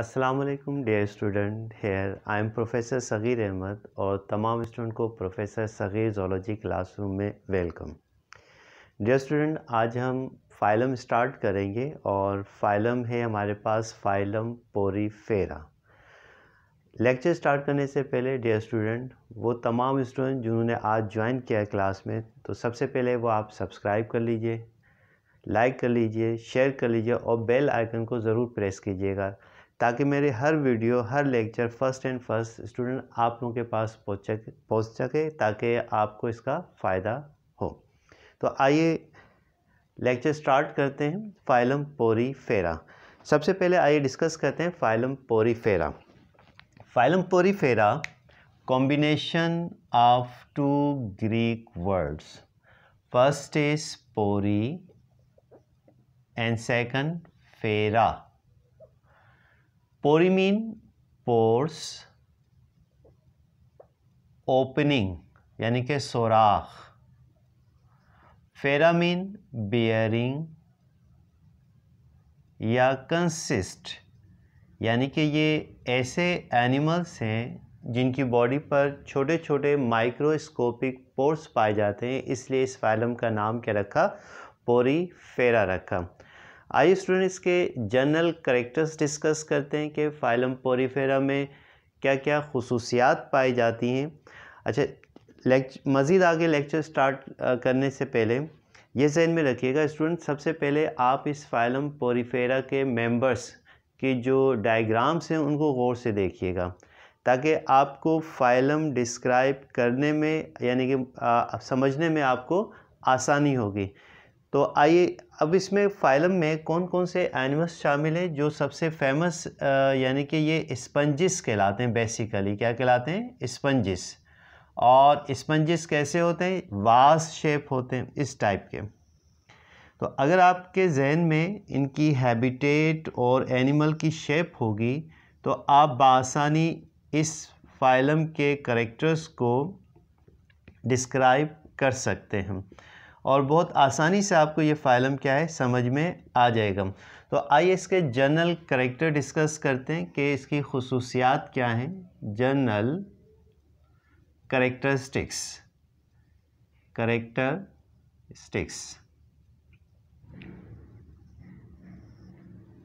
Aslam dear student here I am professor Sagheer Ahmed और तमाम student को प्रोफेसर सग़ीर जोलॉजी क्लासरूम में वेलकम डियर स्टूडेंट आज हम फाइलम स्टार्ट करेंगे और फाइलम है हमारे पास फाइलम पोरी फेरा लेक्चर स्टार्ट करने से पहले डियर स्टूडेंट वो तमाम स्टूडेंट जिन्होंने आज ज्वाइन किया है क्लास में तो सबसे पहले वो आप सब्सक्राइब कर लीजिए लाइक कर लीजिए शेयर कर लीजिए और बेल आइकन को ज़रूर प्रेस कीजिएगा ताकि मेरे हर वीडियो हर lecture first and first student आप लोगों के पास पहुँच सके पहुँच सके ताकि आपको इसका फ़ायदा हो तो आइए लेक्चर स्टार्ट करते हैं फाइलम पोरी फेरा सबसे पहले आइए डिस्कस करते हैं फाइलम पोरी फेरा phylum pori fera combination of two Greek words first is pori and second fera pori mean pores opening यानी कि सोराख फेरामीन बियरिंग या कंसिस्ट यानी कि ये ऐसे एनिमल्स हैं जिनकी बॉडी पर छोटे छोटे माइक्रोस्कोपिक पोर्स पाए जाते हैं इसलिए इस फाइलम का नाम क्या रखा पोरी फेरा रखा आइए स्टूडेंट इसके जनरल करेक्टर्स डिस्कस करते हैं कि फाइलम पोरीफेरा में क्या क्या खसूसियात पाई जाती हैं अच्छा लेक्च मज़ीद आगे लेक्चर स्टार्ट करने से पहले ये जहन में रखिएगा स्टूडेंट सबसे पहले आप इस फाइलम पोरीफेरा के मेंबर्स के जो डायग्राम्स हैं उनको गौर से देखिएगा ताकि आपको फाइलम डिस्क्राइब करने में यानी कि समझने में आपको आसानी होगी तो आइए अब इसमें फाइलम में कौन कौन से एनिमल्स शामिल हैं जो सबसे फेमस यानी कि ये स्पंजिस कहलाते हैं बेसिकली क्या कहलाते हैं स्पंजिस और स्पंजिस कैसे होते हैं वास शेप होते हैं इस टाइप के तो अगर आपके जहन में इनकी हैबिटेट और एनिमल की शेप होगी तो आप बासानी इस फाइलम के करेक्टर्स को डिस्क्राइब कर सकते हैं और बहुत आसानी से आपको ये फाइलम क्या है समझ में आ जाएगा तो आइए इसके जनरल करेक्टर डिस्कस करते हैं कि इसकी खसूसियात क्या हैं जनरल करेक्टर स्टिक्स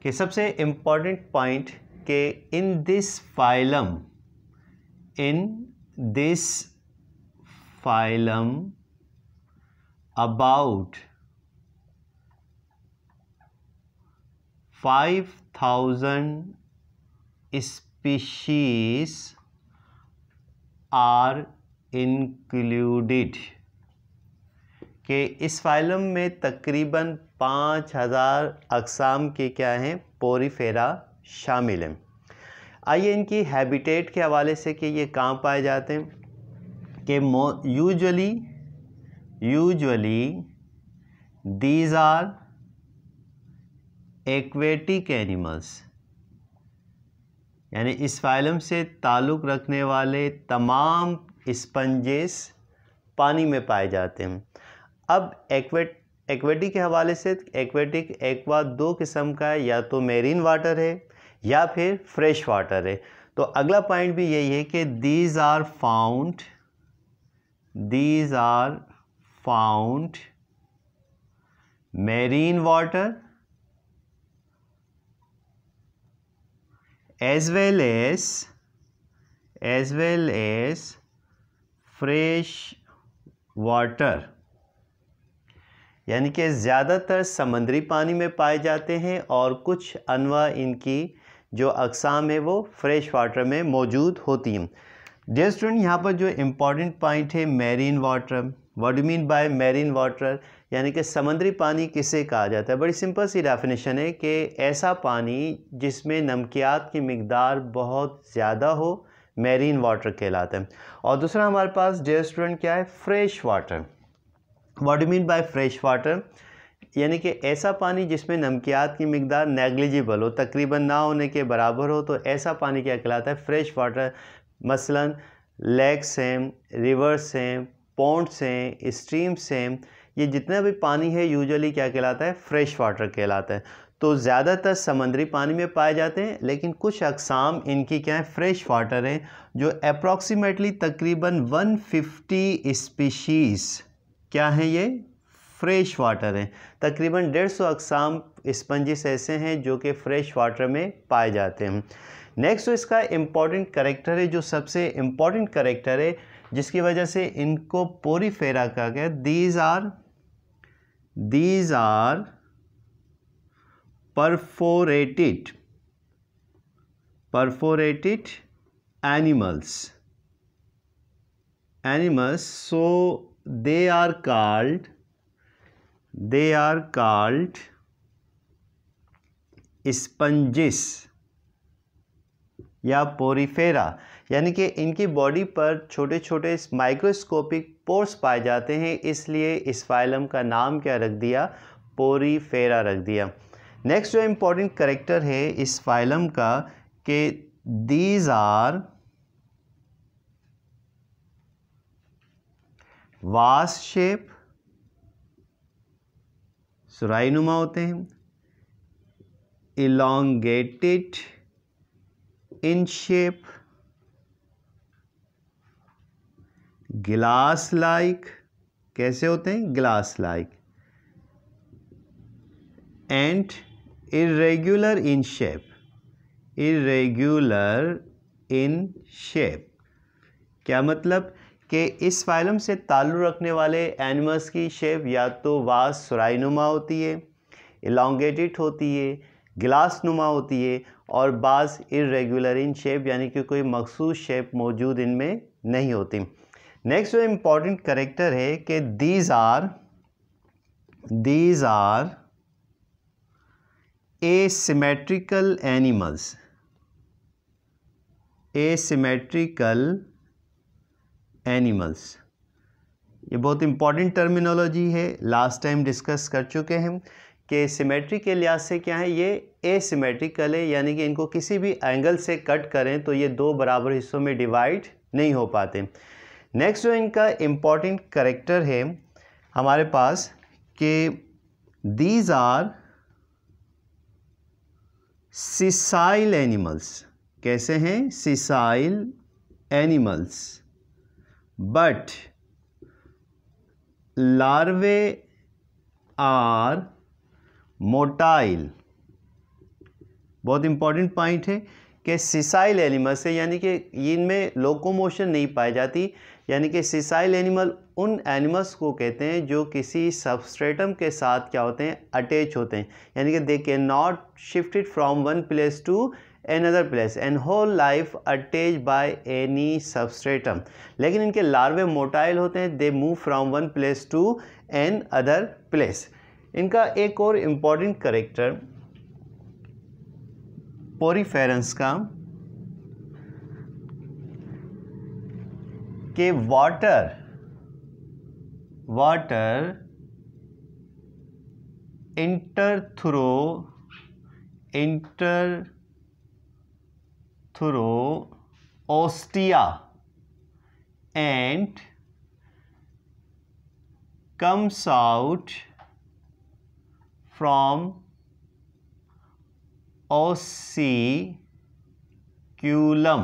के सबसे इम्पॉर्टेंट पॉइंट के in this phylum in this phylum about five thousand species are included के इस फाइलम में तकरीबन हज़ार अकसाम के क्या हैं पोरीफेरा शामिल हैं आइए इनकी हैबिटेट के हवाले से कि ये कहाँ पाए जाते हैं कि usually usually these are aquatic animals यानी इस फाइलम से ताल्लुक़ रखने वाले तमाम स्पंजेस पानी में पाए जाते हैं अब एक्वेट एक्वेटिक के हवाले से एक्वेटिक एक्वा दो किस्म का है या तो मेरीन वाटर है या फिर फ्रेश वाटर है तो अगला पॉइंट भी यही है कि these are found these are found marine water as well as as well as fresh water यानी कि ज़्यादातर समंदरी पानी में पाए जाते हैं और कुछ अनवा इनकी जो अकसाम है वो फ्रेश वाटर में मौजूद होती हैं डेस्टोरेंट यहाँ पर जो इम्पॉर्टेंट पॉइंट है marine water what do mean by marine water यानी कि समुद्री पानी किसे कहा जाता है बड़ी सिंपल सी डेफिनेशन है कि ऐसा पानी जिसमें नमकियात की मकदार बहुत ज़्यादा हो मेरीन वाटर कहलाता है और दूसरा हमारे पास डे स्टूडेंट क्या है fresh water what do mean by fresh water यानी कि ऐसा पानी जिसमें नमकियात की मकदार नेगलिजिबल हो तकरीबन ना होने के बराबर हो तो ऐसा पानी क्या कहलाता है फ्रेश वाटर मसलन लेक्स हैं रिवर्स हैं पॉन्ड्स हैं स्ट्रीम्स हैं ये जितना भी पानी है यूजुअली क्या कहलाता है फ्रेश वाटर कहलाता है तो ज़्यादातर समंदरी पानी में पाए जाते हैं लेकिन कुछ अकसाम इनकी क्या है फ्रेश वाटर हैं जो अप्रॉक्सीमेटली तकरीबन 150 स्पीशीज़ क्या हैं ये फ्रेश वाटर हैं तकरीबन डेढ़ सौ अकसाम स्पंजिस ऐसे हैं जो कि फ्रेश वाटर में पाए जाते हैं नेक्स्ट इसका इम्पॉर्टेंट करेक्टर है जो सबसे इम्पॉर्टेंट करेक्टर है जिसकी वजह से इनको पोरीफेरा कहा गया these are these are perforated perforated animals animals so they are called they are called sponges या पोरीफेरा यानी कि इनकी बॉडी पर छोटे छोटे माइक्रोस्कोपिक पोर्स पाए जाते हैं इसलिए इस फाइलम का नाम क्या रख दिया पोरी फेरा रख दिया नेक्स्ट जो इम्पोर्टेंट करेक्टर है इस फाइलम का कि दीज आर वास शेप सुराई नुमा होते हैं elongated in shape glass like कैसे होते हैं glass like and irregular in shape irregular in shape क्या मतलब कि इस फाइलम से ताल्लु रखने वाले एनिमल्स की शेप या तो वास सुराईनुमा होती है इलांगेटेड होती है गिलास नुमा होती है और बाज़ इरेगुलर इन शेप यानी कि कोई मखसूस शेप मौजूद इनमें नहीं होती नेक्स्ट जो इम्पॉर्टेंट करेक्टर है कि these are these are asymmetrical animals asymmetrical animals ये बहुत इंपॉर्टेंट टर्मिनोलॉजी है लास्ट टाइम डिस्कस कर चुके हैं कि सिमेट्री के लिहाज से क्या है ये ए सीमेट्रिकल है यानी कि इनको किसी भी एंगल से कट करें तो ये दो बराबर हिस्सों में डिवाइड नहीं हो पाते नेक्स्ट जो इनका इम्पॉर्टेंट करेक्टर है हमारे पास कि दीज आर सिसाइल एनिमल्स कैसे हैं sessile animals but larvae are motile बहुत इंपॉर्टेंट पॉइंट है के सिसाइल एनिमल्स है यानी कि इनमें लोकोमोशन नहीं पाई जाती यानी कि सिसाइल एनिमल उन एनिमल्स को कहते हैं जो किसी सबस्ट्रेटम के साथ क्या होते हैं अटैच होते हैं यानी कि they can not shifted from one place to other place in whole life attach by any substratum लेकिन इनके लार्वे मोटाइल होते हैं they move from one place to an other place इनका एक और इम्पॉर्टेंट करेक्टर पोरीफेरेंस का कि water water enter through enter through ostia and comes out from osculum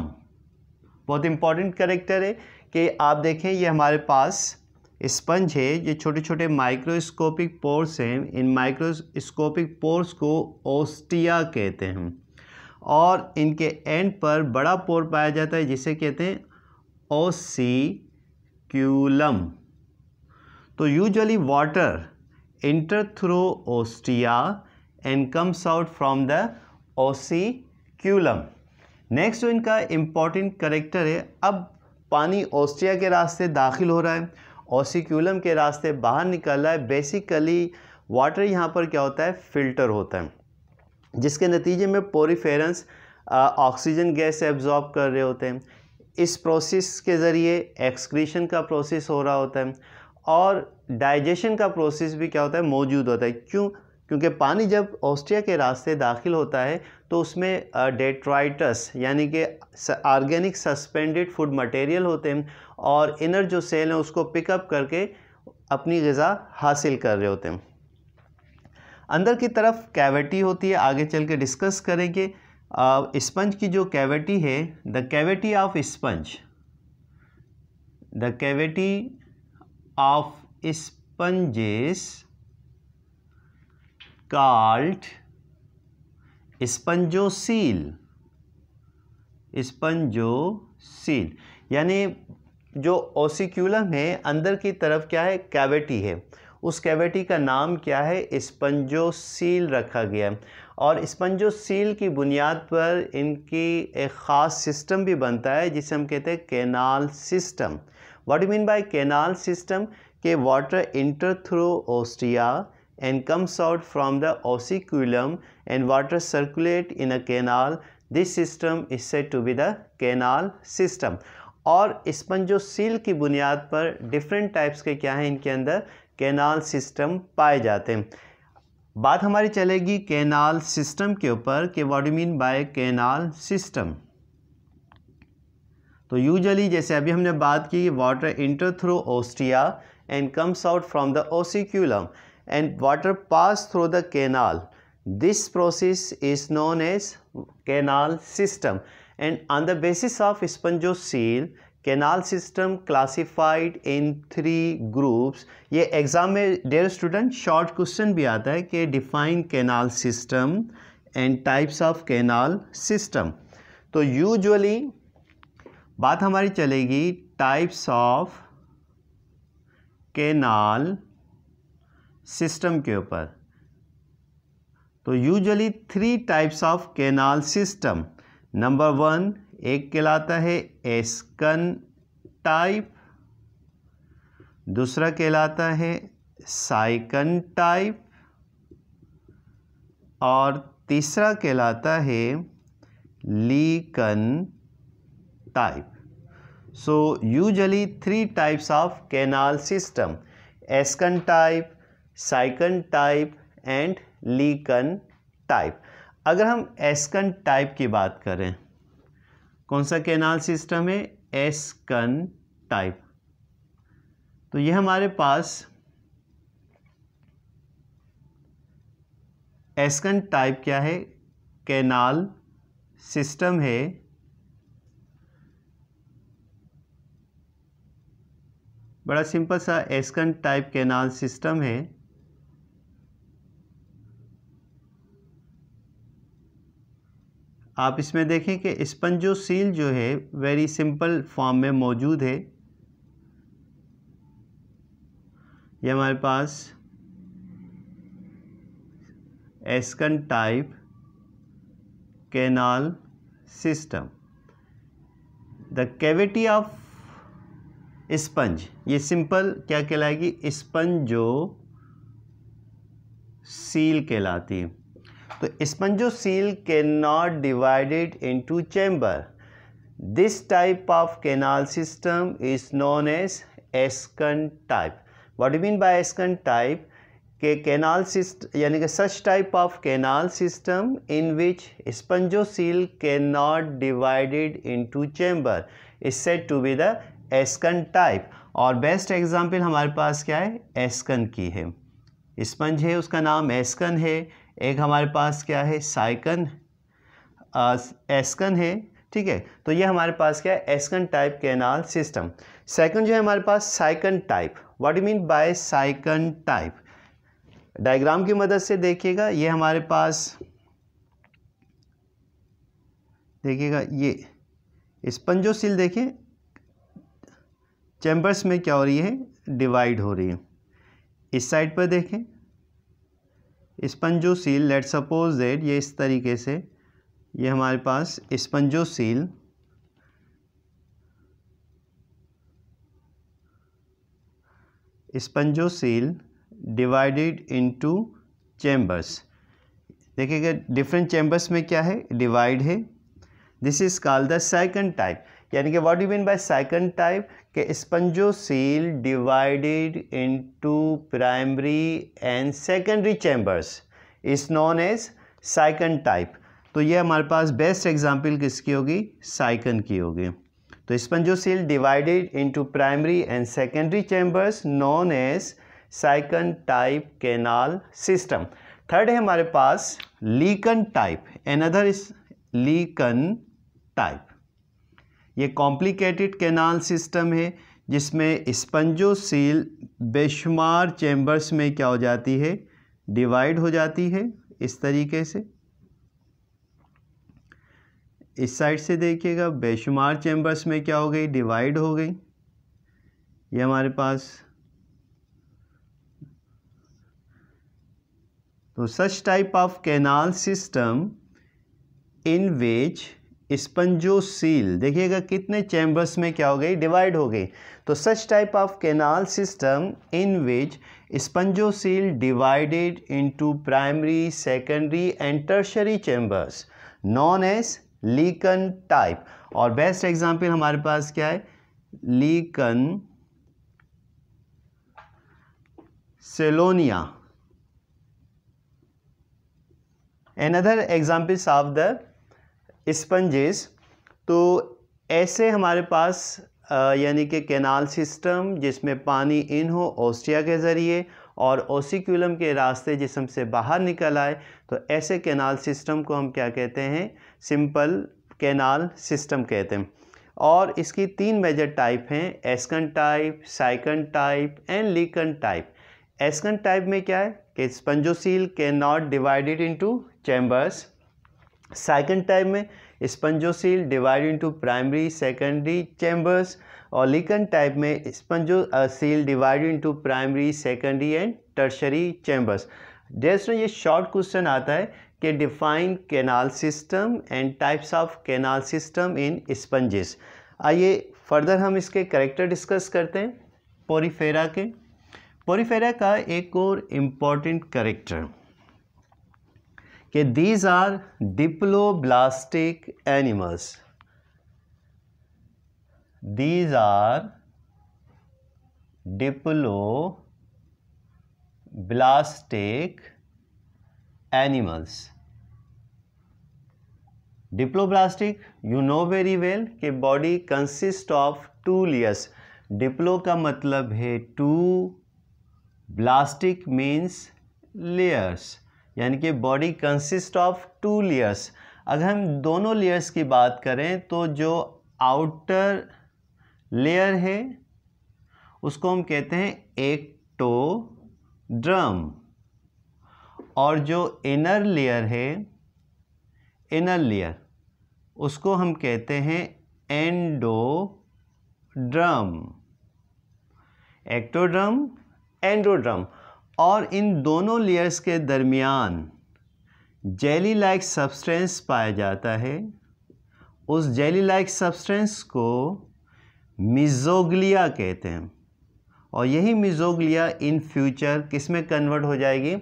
बहुत इंपॉर्टेंट करेक्टर है कि आप देखें ये हमारे पास स्पंज है ये छोटे छोटे माइक्रोस्कोपिक पोर्स हैं इन माइक्रोस्कोपिक पोर्स को ओस्टिया कहते हैं और इनके एंड पर बड़ा पोर पाया जाता है जिसे कहते हैं ओसीक्यूलम तो usually water enter through ostia and comes out from the osculum next जो इनका इम्पॉर्टेंट करेक्टर है अब पानी ऑस्ट्रिया के रास्ते दाखिल हो रहा है ओसिक्यूलम के रास्ते बाहर निकल रहा है बेसिकली वाटर यहाँ पर क्या होता है फ़िल्टर होता है जिसके नतीजे में पोरीफेरेंस ऑक्सीजन गैस एब्जॉर्ब कर रहे होते हैं इस प्रोसेस के ज़रिए एक्सक्रीशन का प्रोसेस हो रहा होता है और डाइजेशन का प्रोसेस भी क्या होता है मौजूद होता है क्यों क्योंकि पानी जब ऑस्ट्रिया के रास्ते दाखिल होता है तो उसमें डेट्राइटस यानी कि आर्गेनिक सस्पेंडेड फूड मटेरियल होते हैं और इनर जो सेल हैं उसको पिकअप करके अपनी गज़ा हासिल कर रहे होते हैं अंदर की तरफ कैविटी होती है आगे चल के डिस्कस करेंगे स्पंज की जो कैविटी है the cavity of sponge the cavity of sponges called spongocoel spongocoel यानी जो ओसिक्यूलम है अंदर की तरफ क्या है कैविटी है उस कैविटी का नाम क्या है स्पंजोसील रखा गया और स्पंजोसील की बुनियाद पर इनकी एक ख़ास सिस्टम भी बनता है जिसे हम कहते हैं canal system what you mean by canal system के water enter through ostia and comes out from the ossiculum and water circulate in a canal this system is said to be the canal system और सील की बुनियाद पर different types के क्या हैं इनके अंदर कैनाल सिस्टम पाए जाते हैं बात हमारी चलेगी कैनाल सिस्टम के ऊपर कि what you mean by canal system तो यूजली जैसे अभी हमने बात की water enter through ostia and comes out from the osculum and water pass through the canal this process is known as canal system and on the basis of spongocoel canal system classified in three groups ये exam में dear student short question भी आता है कि define canal system and types of canal system तो usually बात हमारी चलेगी टाइप्स ऑफ कैनाल सिस्टम के ऊपर तो usually three types of canal system number one एक कहलाता है एस्कन टाइप दूसरा कहलाता है साइकन टाइप और तीसरा कहलाता है leucon type so usually three types of canal system ascon type sycon type and leucon type अगर हम एस्कन टाइप की बात करें कौन सा कैनाल सिस्टम है एस्कन टाइप तो ये हमारे पास एस्कन टाइप क्या है कैनाल सिस्टम है बड़ा सिंपल सा एस्कन टाइप कैनाल सिस्टम है आप इसमें देखें कि स्पंजोसील जो है वेरी सिंपल फॉर्म में मौजूद है ये हमारे पास ascon type canal system the cavity of sponge ये सिंपल क्या कहलाएगी जो सील कहलाती है तो coel can not divided to chamber this type of canal system is known as ascon type what do mean by ascon type के canal system यानी कि such type of canal system in which coel can not divided into chamber is set to be the ascon type और best example हमारे पास क्या है एस्कन की है स्पंज है उसका नाम एस्कन है एक हमारे पास क्या है साइकन एस्कन है ठीक है तो ये हमारे पास क्या है ascon type canal system second जो है हमारे पास sycon type what you mean by sycon type diagram की मदद से देखिएगा ये हमारे पास देखिएगा ये स्पंजोसिल देखिए चैम्बर्स में क्या हो रही है डिवाइड हो रही है इस साइड पर देखें spongocoel let suppose that ये इस तरीके से ये हमारे पास spongocoel spongocoel divided into chambers देखिएगा डिफरेंट चैम्बर्स में क्या है डिवाइड है this is called the second type यानी कि what you mean by second type के spongocoel divided into primary and secondary chambers is known as sycon type तो ये हमारे पास बेस्ट एग्जाम्पल किसकी होगी साइकन की होगी तो spongocoel divided into primary and secondary chambers known as sycon type canal system third है हमारे पास लीकन टाइप एनदर इस लीकन टाइप ये कॉम्प्लिकेटेड कैनाल सिस्टम है जिसमें स्पंजो सील बेशुमार चैम्बर्स में क्या हो जाती है डिवाइड हो जाती है इस तरीके से इस साइड से देखिएगा बेशुमार चैम्बर्स में क्या हो गई डिवाइड हो गई ये हमारे पास तो such type of canal system in which spongocoel देखिएगा कितने चैम्बर्स में क्या हो गई डिवाइड हो गई तो such type of canal system in which spongocoel divided into primary secondary and tertiary chambers known as leucon type और बेस्ट एग्जाम्पल हमारे पास क्या है Leucosolenia other examples of the sponges तो ऐसे हमारे पास यानी कि कैनाल सिस्टम जिसमें पानी इन हो ओस्टिया के ज़रिए और ओसिक्यूलम के रास्ते जिसम से बाहर निकल आए तो ऐसे कैनाल सिस्टम को हम क्या कहते हैं सिंपल कैनाल सिस्टम कहते हैं और इसकी तीन मेजर टाइप हैं ascon type sycon type and leucon type ascon type में क्या है कि spongocoel can not divided into chambers second type में spongocoel divide into primary secondary chambers और लिकन टाइप में spongocoel divide into primary secondary and tertiary chambers डेस्ट ये short question आता है कि define canal system and types of canal system in sponges आइए further हम इसके करेक्टर डिस्कस करते हैं पोरीफेरा के पोरीफेरा का एक और इम्पॉर्टेंट करेक्टर कि these are diploblastic animals these are diploblastic animals diploblastic you know very well के body consist of two layers diplo का मतलब है टू ब्लास्टिक मीन्स लेयर्स यानी कि body consist of two layers अगर हम दोनों लेयर्स की बात करें तो जो आउटर लेयर है उसको हम कहते हैं एक्टोड्रम और जो इनर लेयर है इनर लेयर उसको हम कहते हैं एंडोड्रम एक्टोड्रम एंडोड्रम और इन दोनों लेयर्स के दरमियान जेली लाइक सब्सटेंस पाया जाता है उस जेली लाइक सब्सटेंस को मिजोगलिया कहते हैं और यही मिजोगलिया इन फ्यूचर किस में कन्वर्ट हो जाएगी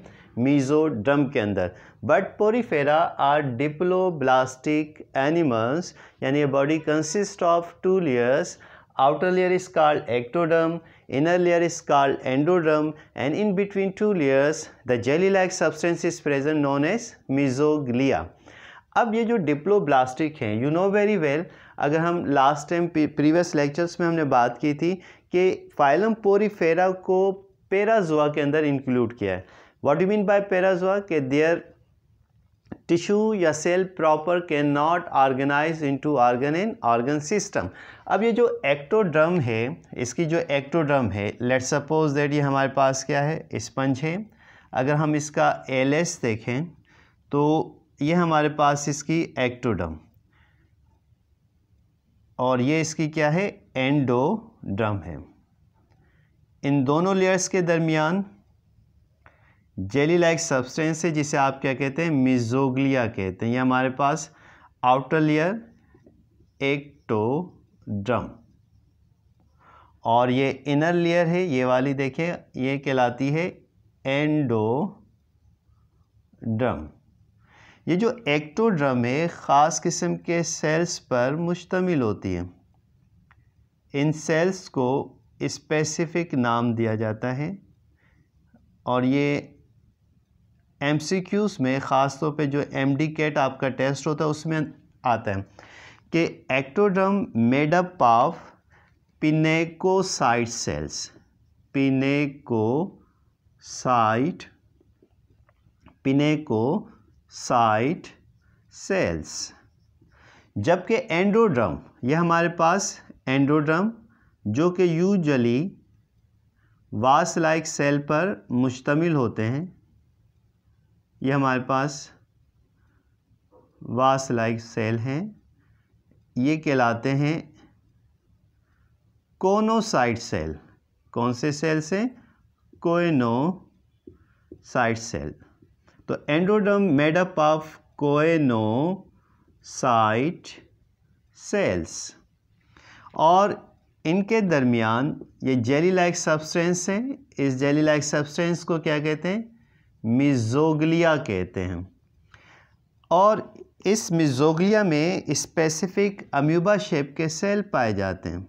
मीज़ो ड्रम के अंदर but Porifera are diploblastic animals यानी body consist of two layers outer layer is called ectoderm Inner layer is called endoderm and in between two layers the jelly-like substance is present known as mesoglia. अब ये जो diploblastic हैं you know very well अगर हम last time previous lectures में हमने बात की थी कि फाइलम पोरीफेरा को पेराजोआ के अंदर इंक्लूड किया है what you mean by Parazoa के देयर टिश्यू या cell proper can not organize into organ in organ system अब ये जो एक्टोड्रम है इसकी जो एक्टोड्रम है लेट सपोज दैट ये हमारे पास क्या है स्पंज है अगर हम इसका एस देखें तो ये हमारे पास इसकी एक्टोड्रम और ये इसकी क्या है एंडोड्रम है इन दोनों लेयर्स के दरमियान जेली लाइक सब्सटेंस है जिसे आप क्या कहते हैं मिजोगलिया कहते हैं ये हमारे पास आउटर लेयर एक्टोड्रम और ये इनर लेयर है ये वाली देखिए ये कहलाती है एंडोड्रम ये जो एक्टोड्रम है ख़ास किस्म के सेल्स पर मुश्तमिल होती है इन सेल्स को स्पेसिफिक नाम दिया जाता है और ये एम में ख़ास तौर पर जो एम कैट आपका टेस्ट होता है उसमें आता है कि ectoderm made up of pinacocyte cells pinacocyte pinacocyte cells जबकि एंड्रोड्रम ये हमारे पास एंड्रोड्रम जो कि यूजली वास लाइक सेल पर मुश्तमिल होते हैं ये हमारे पास वास लाइक सेल हैं ये कहलाते हैं कोनोसाइट सेल कौन से सेल से कोएनोसाइट सेल तो endoderm made up of cyte cells और इनके दरमियान ये जेली लाइक सब्सटेंस हैं इस जेली लाइक सब्सटेंस को क्या कहते हैं मिजोगलिया कहते हैं और इस मिजोगलिया में स्पेसिफिक अम्यूबा शेप के सेल पाए जाते हैं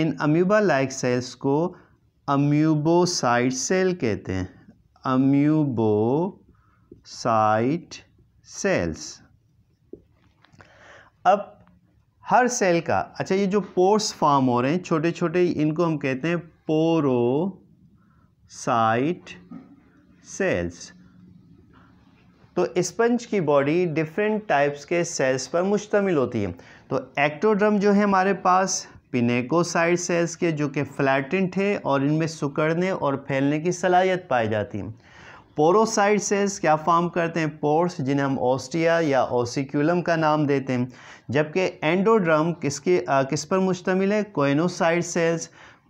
इन अम्यूबा लाइक सेल्स को अम्यूबोसाइट सेल कहते हैं अम्यूबोसाइट सेल्स अब हर सेल का अच्छा ये जो पोर्स फॉर्म हो रहे हैं छोटे छोटे इनको हम कहते हैं पोरोसाइट सेल्स तो स्पंज की बॉडी डिफरेंट टाइप्स के सेल्स पर मुश्तमिल होती है तो एक्टोड्रम जो है हमारे पास पिनेकोसाइड सेल्स के जो कि फ्लैटेंट है और इनमें सुकड़ने और फैलने की सलाहियत पाई जाती है पोरोसाइड सेल्स क्या फॉर्म करते हैं पोर्स जिन्हें हम ओस्टिया या ओसिक्यूलम का नाम देते हैं जबकि एंडोड्रम किसके किस पर मुश्तमिल है कोइनोसाइड सेल्स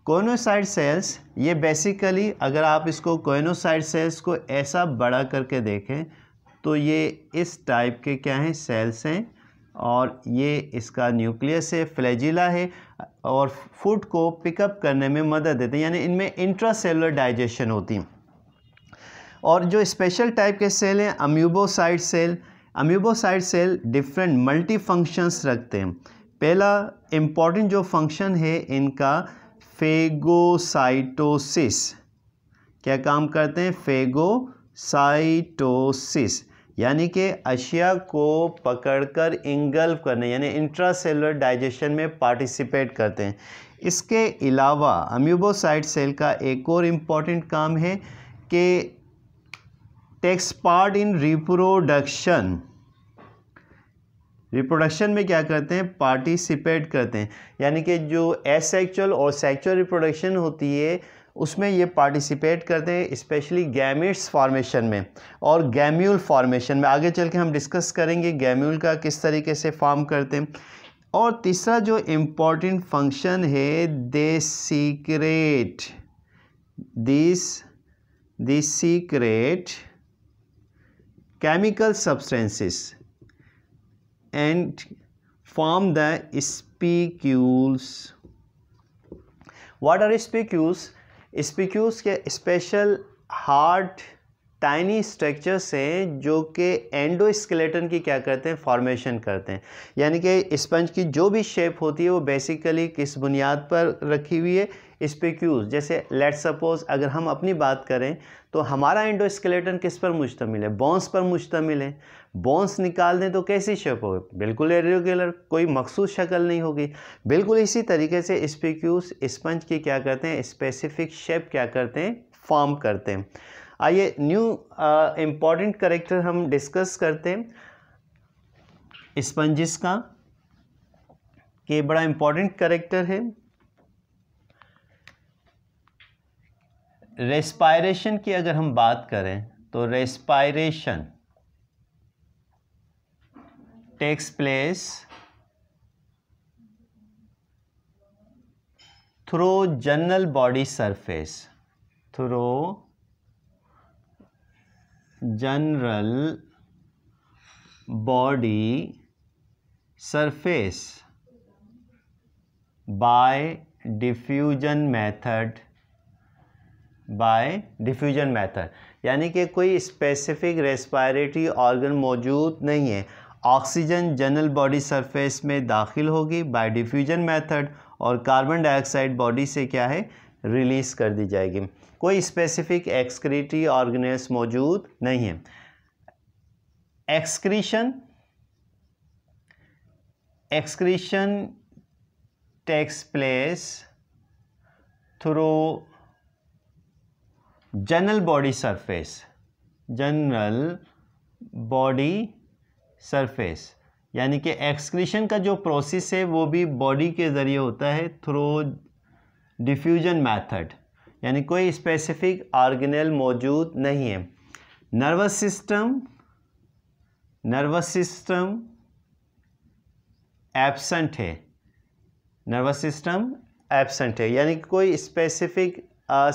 कोनोसाइड सेल्स ये बेसिकली अगर आप इसको कोनोसाइड सेल्स को ऐसा बड़ा करके देखें तो ये इस टाइप के क्या हैं सेल्स हैं और ये इसका न्यूक्लियस है फ्लैजिला है और फूड को पिकअप करने में मदद देते हैं यानी इनमें इंट्रासेलुलर डाइजेशन होती हैं और जो स्पेशल टाइप के सेल हैं amoebocyte cell amoebocyte cell different multi functions रखते हैं पहला इम्पॉर्टेंट जो फंक्शन है इनका फेगोसाइटोसिस क्या काम करते हैं फेगोसाइटोसिस यानी कि अशिया को पकड़कर इंगल्फ करने यानी इंट्रासेलुलर डाइजेशन में पार्टिसिपेट करते हैं इसके अलावा अम्यूबोसाइट सेल का एक और इम्पॉर्टेंट काम है कि takes part in reproduction reproduction में क्या करते हैं पार्टिसिपेट करते हैं यानी कि जो एसेक्चुअल और सेक्चुअल रिप्रोडक्शन होती है उसमें ये पार्टिसिपेट करते हैं स्पेशली गैमिट्स फार्मेशन में और गैम्यूल फार्मेशन में आगे चल के हम डिस्कस करेंगे गैम्यूल का किस तरीके से फार्म करते हैं और तीसरा जो इम्पॉर्टेंट फंक्शन है they secrete this this secrete chemical substances and form the spicules What are spicules spicules के स्पेशल हार्ड टाइनी स्ट्रक्चर्स हैं जो कि एंडोस्केलेटन की क्या करते हैं फॉर्मेशन करते हैं यानी कि स्पंज की जो भी शेप होती है वो बेसिकली किस बुनियाद पर रखी हुई है स्पीक्यूल्स जैसे लेट सपोज अगर हम अपनी बात करें तो हमारा एंडोस्केलेटन किस पर मुश्तमिल है बॉन्स पर मुश्तमिल है बोन्स निकाल दें तो कैसी शेप होगी बिल्कुल इरेगुलर कोई मखसूस शक्ल नहीं होगी बिल्कुल इसी तरीके से स्पीक्यूस स्पंज की क्या करते हैं स्पेसिफिक शेप क्या करते हैं फॉर्म करते हैं आइए न्यू इम्पॉर्टेंट करेक्टर हम डिस्कस करते हैं स्पंजिस का कि बड़ा इम्पॉर्टेंट करेक्टर है रेस्पायरेशन की अगर हम बात करें तो respiration takes place through general body surface through general body surface by diffusion method by diffusion method यानी कि कोई स्पेसिफिक रेस्पायरेटरी ऑर्गन मौजूद नहीं है ऑक्सीजन जनरल बॉडी सरफेस में दाखिल होगी बाय डिफ्यूजन मेथड और कार्बन डाइऑक्साइड बॉडी से क्या है रिलीज़ कर दी जाएगी कोई स्पेसिफिक एक्सक्रीटरी ऑर्गेनेस मौजूद नहीं है excretion excretion takes place through general body surface general body surface यानी कि एक्सक्रीशन का जो प्रोसेस है वो भी बॉडी के ज़रिए होता है थ्रू डिफ्यूजन मेथड यानी कोई स्पेसिफिक ऑर्गेनल मौजूद नहीं है nervous system nervous system absent है नर्वस सिस्टम एब्सेंट है यानी कोई स्पेसिफिक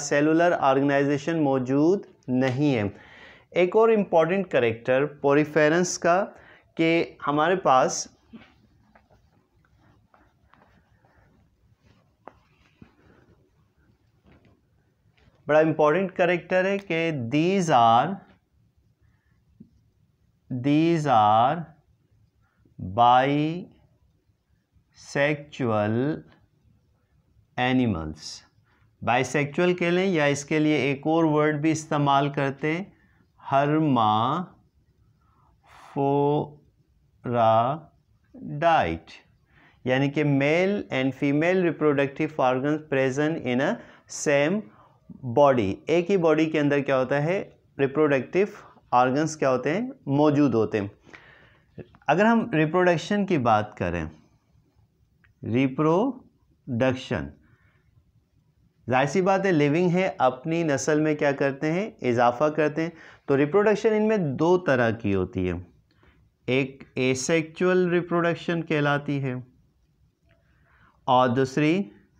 सेलुलर ऑर्गेनाइजेशन मौजूद नहीं है एक और इम्पॉर्टेंट करेक्टर पोरीफेरेंस का कि हमारे पास बड़ा इंपॉर्टेंट करेक्टर है कि these are these are bisexual animals bisexual कह लें या इसके लिए एक और वर्ड भी इस्तेमाल करते हैं हर माँ फो डाइट यानी कि male and female reproductive organ present in a same body एक ही बॉडी के अंदर क्या होता है रिप्रोडक्टिव ऑर्गन्स क्या होते हैं मौजूद होते हैं अगर हम रिप्रोडक्शन की बात करें रिप्रोडक्शन जाहिर सी बात है लिविंग है अपनी नस्ल में क्या करते हैं इजाफा करते हैं तो रिप्रोडक्शन इनमें दो तरह की होती है एक एसेक्चुअल रिप्रोडक्शन कहलाती है और दूसरी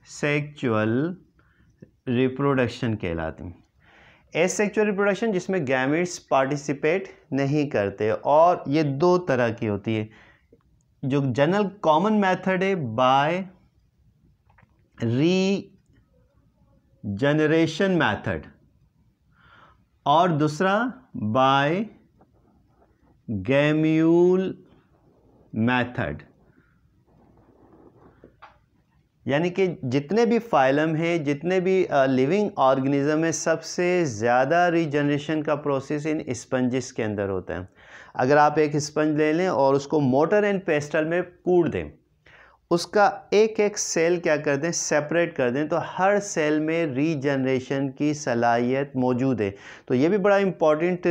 सेक्चुअल रिप्रोडक्शन कहलाती है एसेक्चुअल रिप्रोडक्शन जिसमें गैमिट्स पार्टिसिपेट नहीं करते और ये दो तरह की होती है जो जनरल कॉमन मेथड है बाय री जनरेशन मेथड और दूसरा बाय गैम्यूल मेथड यानी कि जितने भी फाइलम हैं जितने भी लिविंग ऑर्गेनिज्म है सबसे ज़्यादा रीजनरेशन का प्रोसेस इन स्पंजिस के अंदर होता है अगर आप एक स्पंज ले लें और उसको मोटर एंड पेस्टल में कूड़ दें उसका एक एक सेल क्या कर दें सेपरेट कर दें तो हर सेल में रीजनरेशन की सलाहियत मौजूद है तो ये भी बड़ा इम्पॉर्टेंट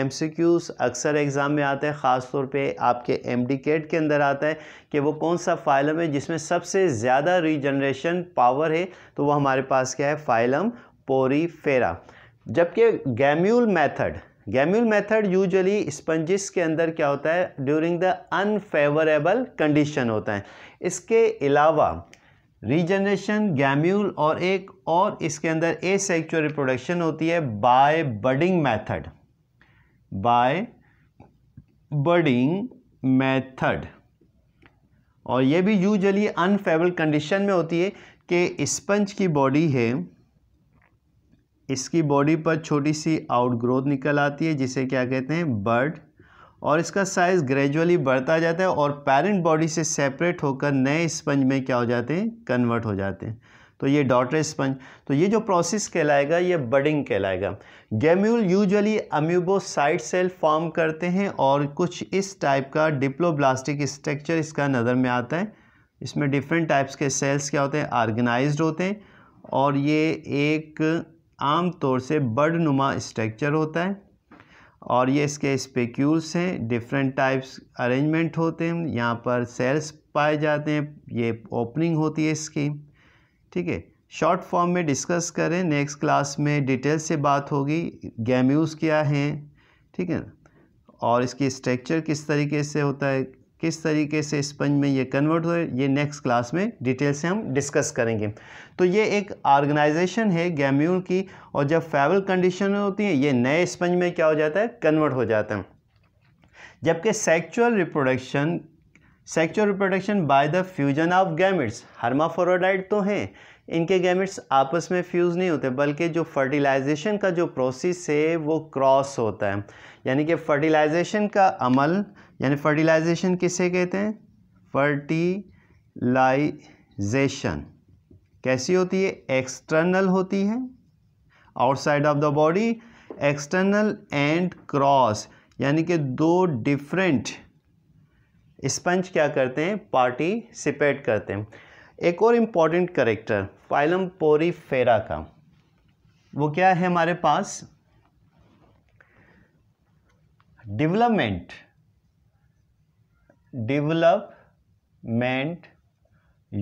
एम सी क्यूज़ अक्सर एग्ज़ाम में आता है ख़ास तौर पे आपके एम डी के अंदर आता है कि वो कौन सा फाइलम है जिसमें सबसे ज़्यादा रीजनरेशन पावर है तो वो हमारे पास क्या है फाइलम पोरीफेरा जबकि gemmule method gemmule method usually sponges के अंदर क्या होता है ड्यूरिंग द अनफेवरेबल कंडीशन होता है इसके अलावा रीजनरेशन गैम्यूल और एक और इसके अंदर ए सेक्चुअल रिप्रोडक्शन होती है by budding method by budding method और ये भी यूजली अनफेवरेबल कंडीशन में होती है कि स्पंज की बॉडी है इसकी बॉडी पर छोटी सी आउट ग्रोथ निकल आती है जिसे क्या कहते हैं बर्ड और इसका साइज़ ग्रेजुअली बढ़ता जाता है और पेरेंट बॉडी से सेपरेट होकर नए स्पंज में क्या हो जाते हैं कन्वर्ट हो जाते हैं तो ये डॉटर स्पंज तो ये जो प्रोसेस कहलाएगा ये बडिंग कहलाएगा gemmule usually amoebocyte cell form करते हैं और कुछ इस टाइप का डिप्लोब्लास्टिक स्ट्रक्चर इसका नज़र में आता है इसमें डिफरेंट टाइप्स के सेल्स क्या होते हैं ऑर्गेनाइज्ड होते हैं और ये एक आम तौर से बर्ड नुमा स्ट्रक्चर होता है और ये इसके स्पेक्यूल्स हैं डिफरेंट टाइप्स अरेंजमेंट होते हैं यहाँ पर सेल्स पाए जाते हैं ये ओपनिंग होती है इसकी ठीक है शॉर्ट फॉर्म में डिस्कस करें नेक्स्ट क्लास में डिटेल से बात होगी गैम्यूज़ क्या हैं ठीक है और इसकी स्ट्रक्चर किस तरीके से होता है किस तरीके से स्पंज में ये कन्वर्ट हुए ये नेक्स्ट क्लास में डिटेल से हम डिस्कस करेंगे तो ये एक ऑर्गेनाइजेशन है गैम्यूल की और जब फेवल कंडीशन होती है ये नए स्पंज में क्या हो जाता है कन्वर्ट हो जाता है जबकि sexual reproduction sexual reproduction by the fusion of gametes hermaphrodite तो हैं इनके गैमिट्स आपस में फ्यूज़ नहीं होते बल्कि जो फर्टिलाइजेशन का जो प्रोसेस है वो क्रॉस होता है यानी कि फर्टिलाइजेशन का अमल यानी फर्टिलाइजेशन किसे कहते हैं फर्टिलाइजेशन कैसी होती है एक्सटर्नल होती है outside of the body external and cross यानी कि दो डिफरेंट स्पंज क्या करते हैं पार्टिसिपेट करते हैं एक और इम्पॉर्टेंट करेक्टर फाइलम पोरीफेरा का वो क्या है हमारे पास डेवलपमेंट डेवलपमेंट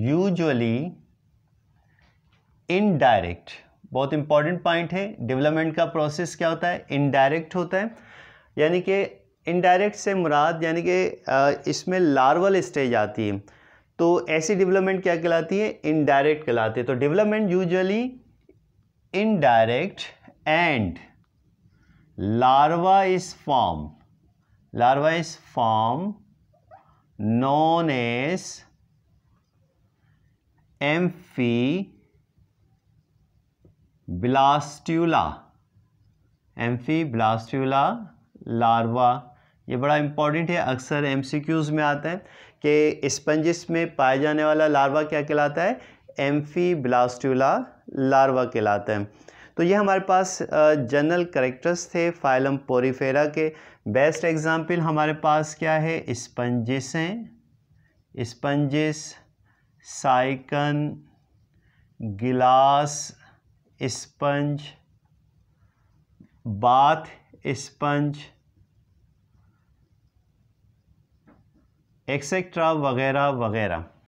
यूजुअली इनडायरेक्ट बहुत इंपॉर्टेंट पॉइंट है डेवलपमेंट का प्रोसेस क्या होता है इनडायरेक्ट होता है यानी कि इनडायरेक्ट से मुराद यानी कि इसमें लार्वल स्टेज आती है तो ऐसी डेवलपमेंट क्या कहलाती है इनडायरेक्ट कहलाती है तो development usually indirect and larva is form larva is form known as amphiblastula amphiblastula larva ये बड़ा इम्पॉर्टेंट है अक्सर एमसीक्यूज में आता है कि स्पंजिस में पाया जाने वाला लार्वा क्या कहलाता है ब्लास्टूला लार्वा कहलाता है तो ये हमारे पास जनरल करेक्टर्स थे फाइलम पोरीफेरा के बेस्ट एग्जांपल हमारे पास क्या है स्पंजिस हैं स्पंजिस साइकन गिलास स्पंज बाथ स्पंज एक्सेट्रा वगैरह वगैरह